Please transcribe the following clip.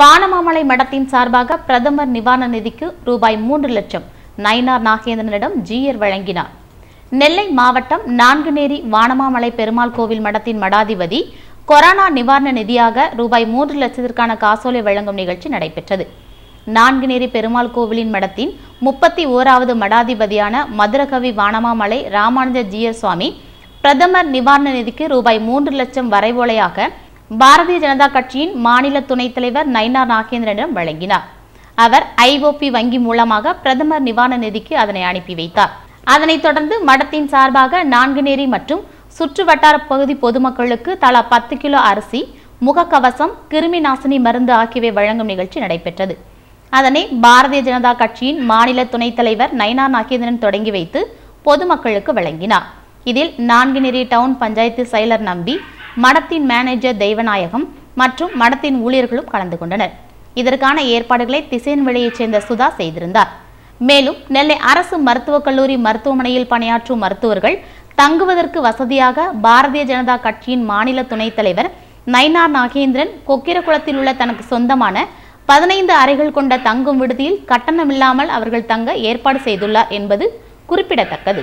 வானமாமலை மடத்தின் சார்பாக பிரதமர் நிவாரண நிதிக்கு ரூபாய் மூன்று லட்சம் நயனார் நாகேந்திரனிடம் ஜிஎர் வழங்கினார் நெல்லை மாவட்டம் நான்குநேரி வானமாமலை பெருமாள் கோவில் மடத்தின் மடாதிபதி கொரோனா நிவாரண நிதியாக ரூபாய் மூன்று லட்சத்திற்கான காசோலை வழங்கும் நிகழ்ச்சி நடைபெற்றது நான்குநேரி பெருமாள் கோவிலின் மடத்தின் முப்பத்தி ஓராவது மடாதிபதியான மதுரகவி வானமாமலை ராமானுஜ ஜிஎர் சுவாமி பிரதமர் நிவாரண நிதிக்கு ரூபாய் மூன்று லட்சம் வரைவோலையாக பாரதிய ஜனதா கட்சியின் மாநில துணைத் தலைவர் நயினார் நாகேந்திரனிடம் வழங்கினார் அவர் ஐஓபி வங்கி மூலமாக பிரதமர் நிவாரண நிதிக்கு அதனை அனுப்பி வைத்தார் அதனைத் தொடர்ந்து மடத்தின் சார்பாக நான்குநேரி மற்றும் சுற்று வட்டார பகுதி பொதுமக்களுக்கு தலா பத்து கிலோ அரிசி முகக்கவசம் கிருமி நாசினி மருந்து ஆகியவை வழங்கும் நிகழ்ச்சி நடைபெற்றது அதனை பாரதிய ஜனதா கட்சியின் மாநில துணைத் தலைவர் நயினார் நாகேந்திரன் தொடங்கி வைத்து பொதுமக்களுக்கு வழங்கினார் இதில் நான்குநேரி டவுன் பஞ்சாயத்து செயலர் நம்பி மடத்தின் மேனேஜர் தெய்வநாயகம் மற்றும் மடத்தின் ஊழியர்களும் கலந்து கொண்டனர் இதற்கான ஏற்பாடுகளை திசையன் வெளியைச் சேர்ந்த சுதா செய்திருந்தார் மேலும் நெல்லை அரசு மருத்துவக் கல்லூரி மருத்துவமனையில் பணியாற்றும் மருத்துவர்கள் தங்குவதற்கு வசதியாக பாரதிய ஜனதா கட்சியின் மாநில துணைத் தலைவர் நயினார் நாகேந்திரன் கொக்கிரகுளத்தில் உள்ள தனக்கு சொந்தமான பதினைந்து அறைகள் கொண்ட தங்கும் விடுதியில் கட்டணமில்லாமல் அவர்கள் தங்க ஏற்பாடு செய்துள்ளார் என்பது குறிப்பிடத்தக்கது